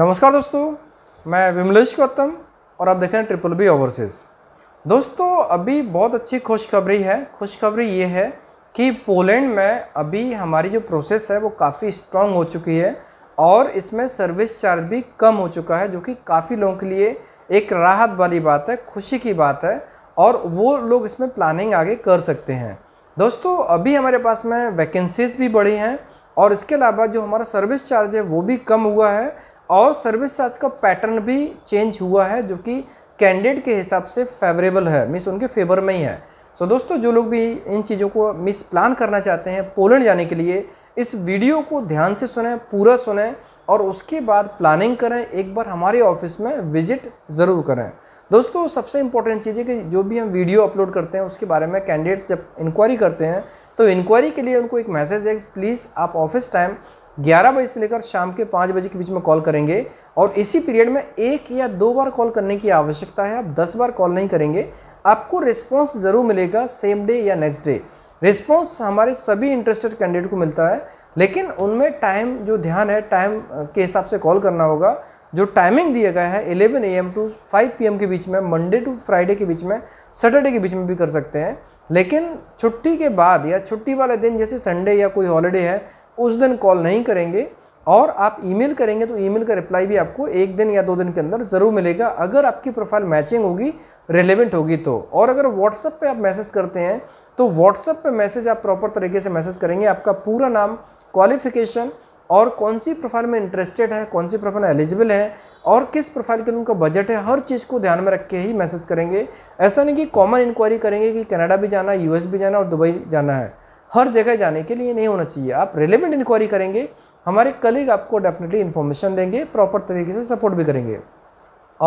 नमस्कार दोस्तों मैं विमलेश गौतम और आप देख रहे हैं ट्रिपल बी ओवरसीज़ दोस्तों अभी बहुत अच्छी खुशखबरी है खुशखबरी ये है कि पोलैंड में अभी हमारी जो प्रोसेस है वो काफ़ी स्ट्रांग हो चुकी है और इसमें सर्विस चार्ज भी कम हो चुका है जो कि काफ़ी लोगों के लिए एक राहत वाली बात है खुशी की बात है और वो लोग इसमें प्लानिंग आगे कर सकते हैं दोस्तों अभी हमारे पास में वैकेंसीज भी बढ़ी हैं और इसके अलावा जो हमारा सर्विस चार्ज है वो भी कम हुआ है और सर्विस चार्ज का पैटर्न भी चेंज हुआ है जो कि कैंडिडेट के हिसाब से फेवरेबल है मीन्स उनके फेवर में ही है सो so, दोस्तों जो लोग भी इन चीज़ों को मिस प्लान करना चाहते हैं पोलैंड जाने के लिए इस वीडियो को ध्यान से सुने पूरा सुने और उसके बाद प्लानिंग करें एक बार हमारे ऑफिस में विजिट ज़रूर करें दोस्तों सबसे इंपॉर्टेंट चीज़ है कि जो भी हम वीडियो अपलोड करते हैं उसके बारे में कैंडिडेट्स जब इंक्वायरी करते हैं तो इंक्वायरी के लिए उनको एक मैसेज है प्लीज़ आप ऑफिस टाइम ग्यारह बजे से लेकर शाम के पाँच बजे के बीच में कॉल करेंगे और इसी पीरियड में एक या दो बार कॉल करने की आवश्यकता है आप दस बार कॉल नहीं करेंगे आपको रिस्पॉन्स ज़रूर मिलेगा सेम डे या नेक्स्ट डे रिस्पॉन्स हमारे सभी इंटरेस्टेड कैंडिडेट को मिलता है लेकिन उनमें टाइम जो ध्यान है टाइम के हिसाब से कॉल करना होगा जो टाइमिंग दिया गया है 11 एम टू 5 पीएम के बीच में मंडे टू फ्राइडे के बीच में सैटरडे के बीच में भी कर सकते हैं लेकिन छुट्टी के बाद या छुट्टी वाले दिन जैसे संडे या कोई हॉलीडे है उस दिन कॉल नहीं करेंगे और आप ईमेल करेंगे तो ईमेल का रिप्लाई भी आपको एक दिन या दो दिन के अंदर ज़रूर मिलेगा अगर आपकी प्रोफाइल मैचिंग होगी रेलेवेंट होगी तो और अगर व्हाट्सअप पे आप मैसेज करते हैं तो व्हाट्सअप पे मैसेज आप प्रॉपर तरीके से मैसेज करेंगे आपका पूरा नाम क्वालिफिकेशन और कौन सी प्रोफाइल में इंटरेस्टेड है कौन सी प्रोफाइल एलिजिबल है और किस प्रोफाइल के उनका बजट है हर चीज़ को ध्यान में रख के ही मैसेज करेंगे ऐसा नहीं कि कॉमन इंक्वायरी करेंगे कि कनाडा भी जाना यूएस भी जाना और दुबई जाना है हर जगह जाने के लिए नहीं होना चाहिए आप रिलेवेंट इंक्वायरी करेंगे हमारे कलीग आपको डेफिनेटली इन्फॉर्मेशन देंगे प्रॉपर तरीके से सपोर्ट भी करेंगे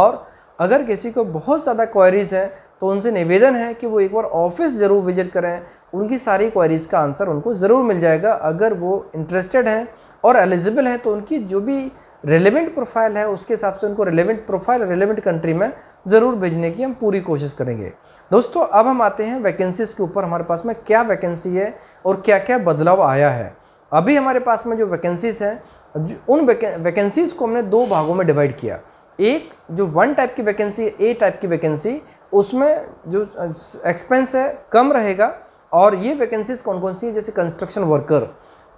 और अगर किसी को बहुत ज़्यादा क्वारीज़ हैं तो उनसे निवेदन है कि वो एक बार ऑफिस ज़रूर विजिट करें उनकी सारी क्वारीज़ का आंसर उनको ज़रूर मिल जाएगा अगर वो इंटरेस्टेड हैं और एलिजिबल हैं तो उनकी जो भी रेलिवेंट प्रोफाइल है उसके हिसाब से उनको रेलिवेंट प्रोफाइल रेलिवेंट कंट्री में ज़रूर भेजने की हम पूरी कोशिश करेंगे दोस्तों अब हम आते हैं वैकेंसीज़ के ऊपर हमारे पास में क्या वैकेंसी है और क्या क्या बदलाव आया है अभी हमारे पास में जो वैकेंसीज़ हैं उन वैकेंसीज़ को हमने दो भागों में डिवाइड किया एक जो वन टाइप की वैकेंसी ए टाइप की वैकेंसी उसमें जो एक्सपेंस है कम रहेगा और ये वैकेंसीज कौन कौन सी है जैसे कंस्ट्रक्शन वर्कर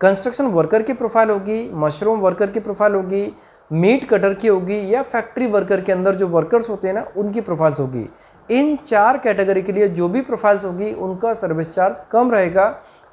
कंस्ट्रक्शन वर्कर की प्रोफाइल होगी मशरूम वर्कर की प्रोफाइल होगी मीट कटर की होगी या फैक्ट्री वर्कर के अंदर जो वर्कर्स होते हैं ना उनकी प्रोफाइल्स होगी इन चार कैटेगरी के लिए जो भी प्रोफाइल्स होगी उनका सर्विस चार्ज कम रहेगा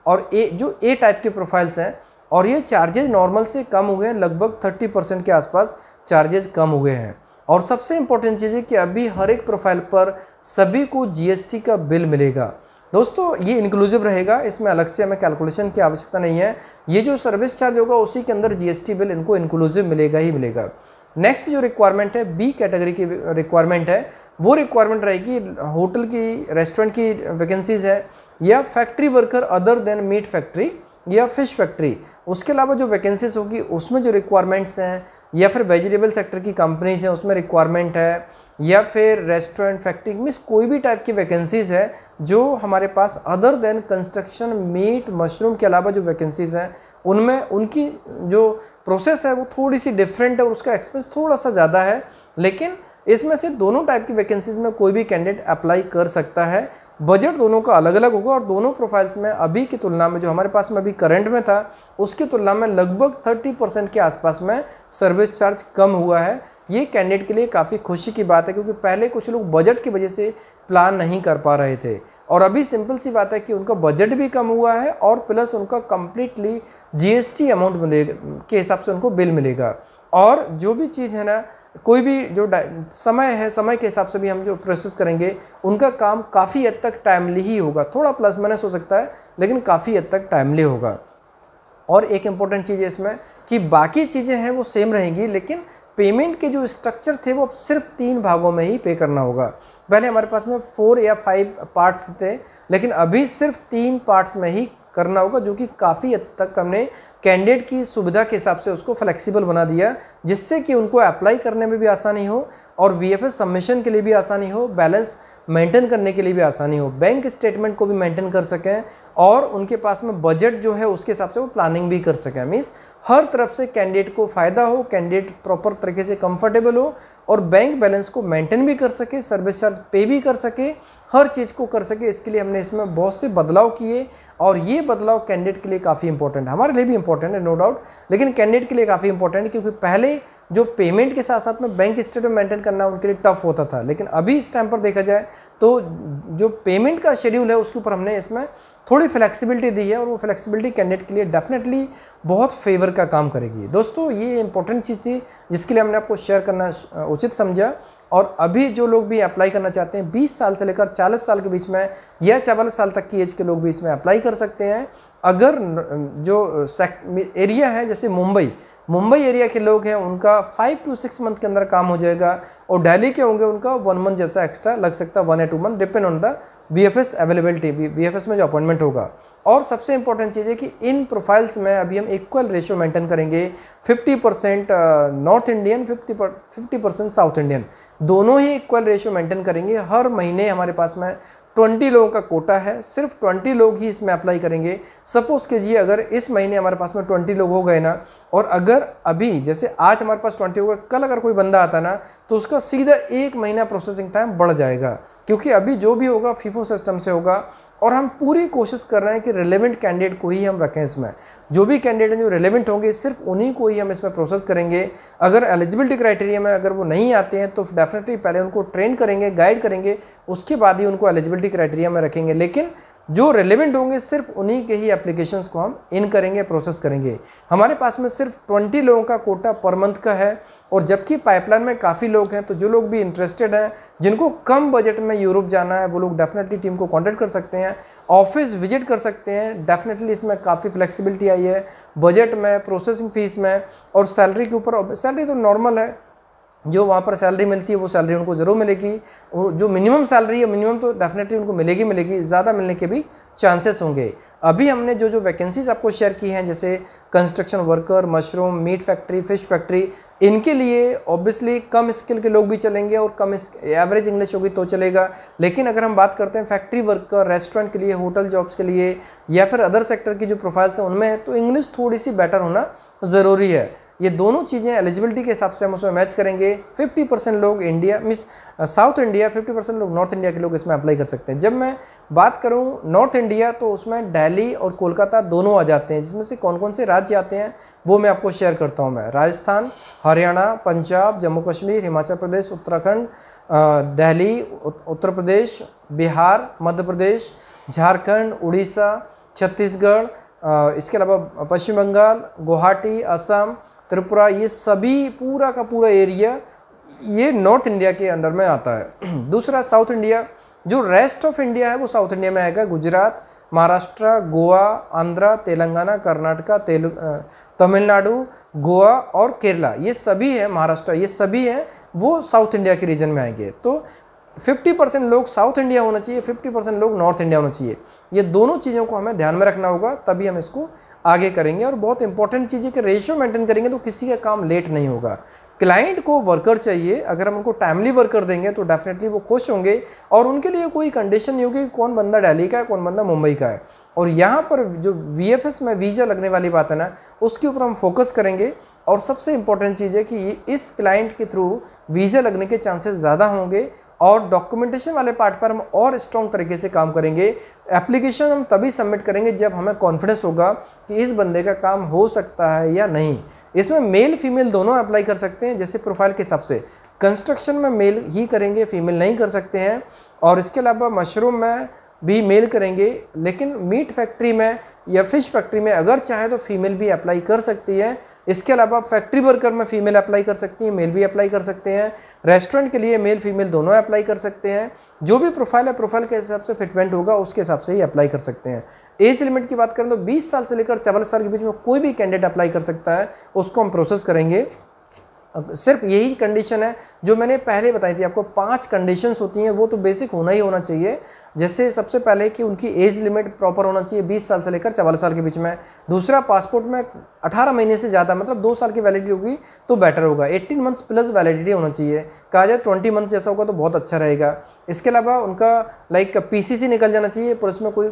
और ए जो ए टाइप की प्रोफाइल्स हैं और ये चार्जेज नॉर्मल से कम हुए हैं लगभग थर्टी परसेंट के आसपास चार्जेज कम हुए हैं और सबसे इम्पोर्टेंट चीज़ है कि अभी हर एक प्रोफाइल पर सभी को जीएसटी का बिल मिलेगा दोस्तों ये इंक्लूसिव रहेगा इसमें अलग से हमें कैलकुलेशन की आवश्यकता नहीं है ये जो सर्विस चार्ज होगा उसी के अंदर जीएसटी बिल इनको इंक्लूसिव मिलेगा ही मिलेगा नेक्स्ट जो रिक्वायरमेंट है बी कैटेगरी की रिक्वायरमेंट है वो रिक्वायरमेंट रहेगी होटल की रेस्टोरेंट की वैकेंसीज़ है या factory worker other than meat factory या फिश फैक्ट्री उसके अलावा जो वैकेंसीज होगी उसमें जो रिक्वायरमेंट्स हैं या फिर वेजिटेबल सेक्टर की कंपनीज हैं उसमें रिक्वायरमेंट है या फिर रेस्टोरेंट फैक्ट्री मीन्स कोई भी टाइप की वैकेंसीज़ है जो हमारे पास other than construction meat mushroom के अलावा जो वैकेंसीज़ हैं उनमें उनकी जो प्रोसेस है वो थोड़ी सी डिफरेंट है और उसका एक्सपेंस थोड़ा सा ज़्यादा है लेकिन इसमें से दोनों टाइप की वैकेंसीज में कोई भी कैंडिडेट अप्लाई कर सकता है बजट दोनों का अलग अलग होगा और दोनों प्रोफाइल्स में अभी की तुलना में जो हमारे पास में अभी करंट में था उसकी तुलना में लगभग 30 परसेंट के आसपास में सर्विस चार्ज कम हुआ है ये कैंडिडेट के लिए काफ़ी खुशी की बात है क्योंकि पहले कुछ लोग बजट की वजह से प्लान नहीं कर पा रहे थे और अभी सिंपल सी बात है कि उनका बजट भी कम हुआ है और प्लस उनका कम्प्लीटली जीएसटी अमाउंट मिलेगा के हिसाब से उनको बिल मिलेगा और जो भी चीज़ है ना कोई भी जो समय है समय के हिसाब से भी हम जो प्रोसेस करेंगे उनका काम काफ़ी हद तक टाइमली ही होगा थोड़ा प्लस माइनस हो सकता है लेकिन काफ़ी हद तक टाइमली होगा और एक इम्पॉर्टेंट चीज़ है इसमें कि बाकी चीज़ें हैं वो सेम रहेंगी लेकिन पेमेंट के जो स्ट्रक्चर थे वो सिर्फ तीन भागों में ही पे करना होगा पहले हमारे पास में फोर या फाइव पार्ट्स थे लेकिन अभी सिर्फ तीन पार्ट्स में ही करना होगा जो कि काफ़ी हद तक हमने कैंडिडेट की सुविधा के हिसाब से उसको फ्लेक्सिबल बना दिया जिससे कि उनको अप्लाई करने में भी आसानी हो और बी एफ सबमिशन के लिए भी आसानी हो बैलेंस मेंटेन करने के लिए भी आसानी हो बैंक स्टेटमेंट को भी मेंटेन कर सकें और उनके पास में बजट जो है उसके हिसाब से वो प्लानिंग भी कर सकें मीन्स हर तरफ से कैंडिडेट को फ़ायदा हो कैंडिडेट प्रॉपर तरीके से कंफर्टेबल हो और बैंक बैलेंस को मेंटेन भी कर सके सर्विस चार्ज पे भी कर सके हर चीज़ को कर सके इसके लिए हमने इसमें बहुत से बदलाव किए और ये बदलाव कैंडिडेट के लिए काफ़ी इंपॉर्टेंट है हमारे लिए भी इंपॉर्टेंट है नो डाउट लेकिन कैंडिडेट के लिए काफ़ी इंपॉर्टेंट है क्योंकि पहले जो पेमेंट के साथ साथ में बैंक स्टेटमेंट मेंटेन करना उनके लिए टफ होता था लेकिन अभी इस टाइम पर देखा जाए तो जो पेमेंट का शेड्यूल है उसके ऊपर हमने इसमें थोड़ी फ्लेक्सिबिलिटी दी है और वो फ्लेक्सिबिलिटी कैंडिडेट के लिए डेफिनेटली बहुत फेवर का काम करेगी दोस्तों ये इंपॉर्टेंट चीज़ थी जिसके लिए हमने आपको शेयर करना उचित समझा और अभी जो लोग भी अप्लाई करना चाहते हैं बीस साल से लेकर चालीस साल के बीच में या चवालीस साल तक की एज के लोग भी इसमें अप्लाई कर सकते हैं अगर जो एरिया है जैसे मुंबई मुंबई एरिया के लोग हैं उनका फाइव टू सिक्स मंथ के अंदर काम हो जाएगा और दिल्ली के होंगे उनका वन मंथ जैसा एक्स्ट्रा लग सकता है वन या two month depend on the V F S availability V F S में जो अपॉइंटमेंट होगा और सबसे इंपॉर्टेंट चीज़ है कि इन प्रोफाइल्स में अभी हम इक्वल रेशियो मेंटेन करेंगे fifty percent north Indian fifty fifty percent south Indian दोनों ही इक्वल रेशियो मेंटेन करेंगे हर महीने हमारे पास में ट्वेंटी लोगों का कोटा है सिर्फ ट्वेंटी लोग ही इसमें अप्लाई करेंगे सपोज़ कीजिए अगर इस महीने हमारे पास में ट्वेंटी लोग हो गए ना और अगर अभी जैसे आज हमारे पास ट्वेंटी हो गए कल अगर कोई बंदा आता ना तो उसका सीधा एक महीना प्रोसेसिंग टाइम बढ़ जाएगा क्योंकि अभी जो भी होगा फीफो सिस्टम से होगा और हम पूरी कोशिश कर रहे हैं कि रिलेवेंट कैंडिडेट को ही हम रखें इसमें जो भी कैंडिडेट हैं जो रिलेवेंट होंगे सिर्फ उन्हीं को ही हम इसमें प्रोसेस करेंगे अगर एलिजिबिलिटी क्राइटेरिया में अगर वो नहीं आते हैं तो डेफिनेटली पहले उनको ट्रेन करेंगे गाइड करेंगे उसके बाद ही उनको एलिजिबिलिटी क्राइटेरिया में रखेंगे लेकिन जो रेलेवेंट होंगे सिर्फ उन्हीं के ही एप्लीकेशंस को हम इन करेंगे प्रोसेस करेंगे हमारे पास में सिर्फ 20 लोगों का कोटा पर मंथ का है और जबकि पाइपलाइन में काफ़ी लोग हैं तो जो लोग भी इंटरेस्टेड हैं जिनको कम बजट में यूरोप जाना है वो लोग डेफिनेटली टीम को कॉन्टैक्ट कर सकते हैं ऑफिस विजिट कर सकते हैं डेफिनेटली इसमें काफ़ी फ्लेक्सिबिलिटी आई है बजट में प्रोसेसिंग फ़ीस में और सैलरी के ऊपर सैलरी तो नॉर्मल है जो वहाँ पर सैलरी मिलती है वो सैलरी उनको ज़रूर मिलेगी और जो मिनिमम सैलरी है मिनिमम तो डेफिनेटली उनको मिलेगी मिलेगी ज़्यादा मिलने के भी चांसेस होंगे अभी हमने जो जो वैकेंसीज आपको शेयर की हैं जैसे construction worker mushroom meat factory fish factory इनके लिए ऑब्वियसली कम स्किल के लोग भी चलेंगे और कम एवरेज इंग्लिश होगी तो चलेगा लेकिन अगर हम बात करते हैं फैक्ट्री वर्कर रेस्टोरेंट के लिए होटल जॉब्स के लिए या फिर अदर सेक्टर की जो प्रोफाइल्स हैं उनमें तो इंग्लिश थोड़ी सी बेटर होना ज़रूरी है ये दोनों चीज़ें एलिजिबिलिटी के हिसाब से हम उसमें मैच करेंगे 50 परसेंट लोग India miss south India 50 percent लोग नॉर्थ इंडिया के लोग इसमें अप्लाई कर सकते हैं जब मैं बात करूँ नॉर्थ इंडिया तो उसमें दिल्ली और कोलकाता दोनों आ जाते हैं जिसमें से कौन कौन से राज्य आते हैं वो मैं आपको शेयर करता हूँ मैं राजस्थान हरियाणा पंजाब जम्मू कश्मीर हिमाचल प्रदेश उत्तराखंड दहली uh, उत्तर प्रदेश बिहार मध्य प्रदेश झारखंड उड़ीसा छत्तीसगढ़ uh, इसके अलावा पश्चिम बंगाल गुवाहाटी असम त्रिपुरा ये सभी पूरा का पूरा एरिया ये नॉर्थ इंडिया के अंडर में आता है दूसरा साउथ इंडिया जो रेस्ट ऑफ इंडिया है वो साउथ इंडिया में आएगा गुजरात महाराष्ट्र गोवा आंध्रा तेलंगाना कर्नाटका तेल तमिलनाडु गोवा और केरला ये सभी है महाराष्ट्र ये सभी हैं वो साउथ इंडिया के रीजन में आएंगे तो 50 परसेंट लोग साउथ इंडिया होना चाहिए 50 परसेंट लोग नॉर्थ इंडिया होना चाहिए ये दोनों चीज़ों को हमें ध्यान में रखना होगा तभी हम इसको आगे करेंगे और बहुत इंपॉर्टेंट चीज़ है कि रेशियो मेंटेन करेंगे तो किसी का काम लेट नहीं होगा क्लाइंट को वर्कर चाहिए अगर हम उनको टाइमली वर्कर देंगे तो डेफिनेटली वो खुश होंगे और उनके लिए कोई कंडीशन नहीं होगी कि कौन बंदा डेली का है कौन बंदा मुंबई का है और यहाँ पर जो वी में वीज़ा लगने वाली बात है ना उसके ऊपर हम फोकस करेंगे और सबसे इम्पोर्टेंट चीज़ है कि इस क्लाइंट के थ्रू वीज़ा लगने के चांसेस ज़्यादा होंगे और डॉक्यूमेंटेशन वाले पार्ट पर हम और स्ट्रॉन्ग तरीके से काम करेंगे एप्लीकेशन हम तभी सबमिट करेंगे जब हमें कॉन्फिडेंस होगा कि इस बंदे का काम हो सकता है या नहीं इसमें मेल फीमेल दोनों अप्लाई कर सकते हैं जैसे प्रोफाइल के हिसाब से कंस्ट्रक्शन में मेल ही करेंगे फीमेल नहीं कर सकते हैं और इसके अलावा मशरूम में भी मेल करेंगे लेकिन मीट फैक्ट्री में या फिश फैक्ट्री में अगर चाहे तो फीमेल भी अप्लाई कर सकती है इसके अलावा फैक्ट्री वर्कर में फीमेल अप्लाई कर सकती है मेल भी अप्लाई कर सकते हैं रेस्टोरेंट के लिए मेल फीमेल दोनों अप्लाई कर सकते हैं जो भी प्रोफाइल है प्रोफाइल के हिसाब से फिटमेंट होगा उसके हिसाब से ही अप्लाई कर सकते हैं एज लिमिट की बात करें तो बीस साल से लेकर चवालीस साल के बीच में कोई भी कैंडिडेट अप्लाई कर सकता है उसको हम प्रोसेस करेंगे सिर्फ यही कंडीशन है जो मैंने पहले बताई थी आपको पांच कंडीशंस होती हैं वो तो बेसिक होना ही होना चाहिए जैसे सबसे पहले कि उनकी एज लिमिट प्रॉपर होना चाहिए 20 साल से लेकर चवालीस साल के बीच में दूसरा पासपोर्ट में 18 महीने से ज़्यादा मतलब दो साल की वैलिडिटी होगी तो बेटर होगा 18 मंथ्स प्लस वैलिडिटी होना चाहिए कहा जाए ट्वेंटी मंथ्स जैसा होगा तो बहुत अच्छा रहेगा इसके अलावा उनका लाइक पी निकल जाना चाहिए पर उसमें कोई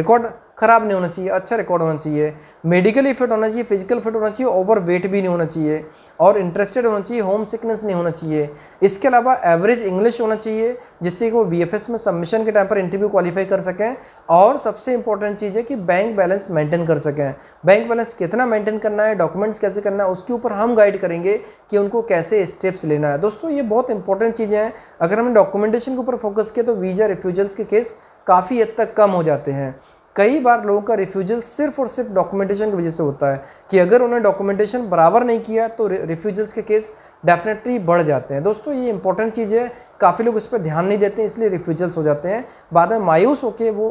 रिकॉर्ड ख़राब नहीं होना चाहिए अच्छा रिकॉर्ड होना चाहिए मेडिकली फिट होना चाहिए फिजिकल फिट होना चाहिए ओवर वेट भी नहीं होना चाहिए और इंटरेस्टेड होना चाहिए होम सिकनेस नहीं होना चाहिए इसके अलावा एवरेज इंग्लिश होना चाहिए जिससे कि वो वी में सबमिशन के टाइम पर इंटरव्यू क्वालिफाई कर सकें और सबसे इंपॉर्टेंट चीज़ है कि बैंक बैलेंस मेंटेन कर सकें बैंक बैलेंस कितना मेंटेन करना है डॉक्यूमेंट्स कैसे करना है उसके ऊपर हम गाइड करेंगे कि उनको कैसे स्टेप्स लेना है दोस्तों ये बहुत इंपॉर्टेंट चीज़ें हैं अगर हमने डॉक्यूमेंटेशन के ऊपर फोकस किया तो वीज़ा रिफ्यूजल्स के केस काफ़ी हद तक कम हो जाते हैं कई बार लोगों का रिफ्यूजल सिर्फ और सिर्फ डॉक्यूमेंटेशन की वजह से होता है कि अगर उन्होंने डॉक्यूमेंटेशन बराबर नहीं किया तो रिफ्यूजल्स के केस डेफिनेटली बढ़ जाते हैं दोस्तों ये इंपॉर्टेंट चीज़ है काफ़ी लोग इस पर ध्यान नहीं देते इसलिए रिफ्यूजल्स हो जाते हैं बाद में मायूस होकर वो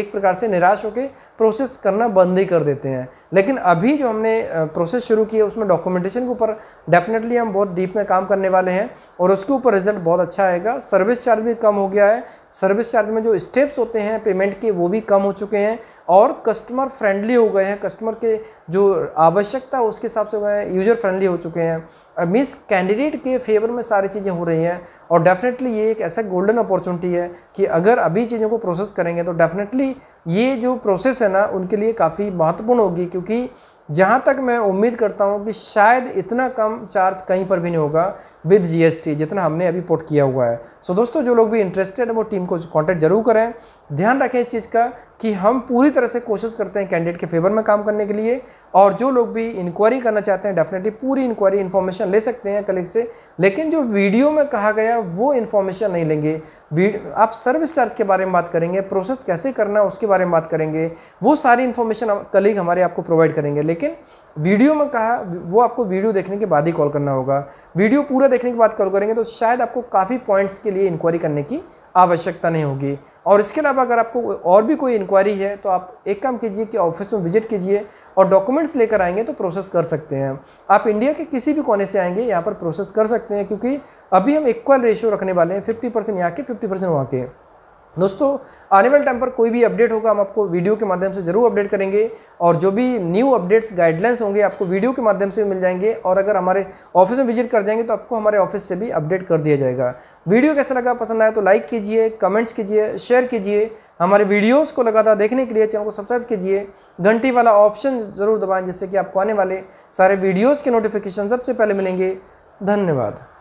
एक प्रकार से निराश होकर प्रोसेस करना बंद ही कर देते हैं लेकिन अभी जो हमने प्रोसेस शुरू किया उसमें डॉक्यूमेंटेशन के ऊपर डेफिनेटली हम बहुत डीप में काम करने वाले हैं और उसके ऊपर रिजल्ट बहुत अच्छा आएगा सर्विस चार्ज भी कम हो गया है सर्विस चार्ज में जो स्टेप्स होते हैं पेमेंट के वो भी कम हो चुके हैं और कस्टमर फ्रेंडली हो गए हैं कस्टमर के जो आवश्यकता उसके हिसाब से हो गए हैं यूजर फ्रेंडली हो चुके हैं मिस कैंडिडेट के फेवर में सारी चीज़ें हो रही हैं और डेफिनेटली ये एक ऐसा गोल्डन अपॉर्चुनिटी है कि अगर अभी चीज़ों को प्रोसेस करेंगे तो डेफिनेटली ये जो प्रोसेस है ना उनके लिए काफ़ी महत्वपूर्ण होगी क्योंकि जहाँ तक मैं उम्मीद करता हूँ कि शायद इतना कम चार्ज कहीं पर भी नहीं होगा विद जीएसटी जितना हमने अभी पोर्ट किया हुआ है सो so दोस्तों जो लोग भी इंटरेस्टेड हैं वो टीम को कांटेक्ट जरूर करें ध्यान रखें इस चीज़ का कि हम पूरी तरह से कोशिश करते हैं कैंडिडेट के फेवर में काम करने के लिए और जो लोग भी इंक्वायरी करना चाहते हैं डेफिनेटली पूरी इंक्वायरी इन्फॉर्मेशन ले सकते हैं कलीग से लेकिन जो वीडियो में कहा गया वो इन्फॉर्मेशन नहीं लेंगे आप सर्विस चार्ज के बारे में बात करेंगे प्रोसेस कैसे करना उसके बारे में बात करेंगे वो सारी इन्फॉर्मेशन कलीग हमारे आपको प्रोवाइड करेंगे लेकिन वीडियो में कहा वो आपको वीडियो देखने के बाद ही कॉल करना होगा वीडियो पूरा देखने के बाद कॉल करेंगे तो शायद आपको काफ़ी पॉइंट्स के लिए इंक्वायरी करने की आवश्यकता नहीं होगी और इसके अलावा अगर आपको और भी कोई इंक्वायरी है तो आप एक काम कीजिए कि ऑफिस में विजिट कीजिए और डॉक्यूमेंट्स लेकर आएंगे तो प्रोसेस कर सकते हैं आप इंडिया के किसी भी कोने से आएंगे यहाँ पर प्रोसेस कर सकते हैं क्योंकि अभी हम इक्वल रेशियो रखने वाले हैं फिफ्टी परसेंट यहाँ के फिफ्टी परसेंट वहाँ के दोस्तों आने वाले टाइम पर कोई भी अपडेट होगा हम आपको वीडियो के माध्यम से ज़रूर अपडेट करेंगे और जो भी न्यू अपडेट्स गाइडलाइंस होंगे आपको वीडियो के माध्यम से मिल जाएंगे और अगर हमारे ऑफिस में विजिट कर जाएंगे तो आपको हमारे ऑफिस से भी अपडेट कर दिया जाएगा वीडियो कैसा लगा पसंद आया तो लाइक कीजिए कमेंट्स कीजिए शेयर कीजिए हमारे वीडियोज़ को लगातार देखने के लिए चैनल को सब्सक्राइब कीजिए घंटी वाला ऑप्शन ज़रूर दबाएँ जिससे कि आपको आने वाले सारे वीडियोज़ के नोटिफिकेशन सबसे पहले मिलेंगे धन्यवाद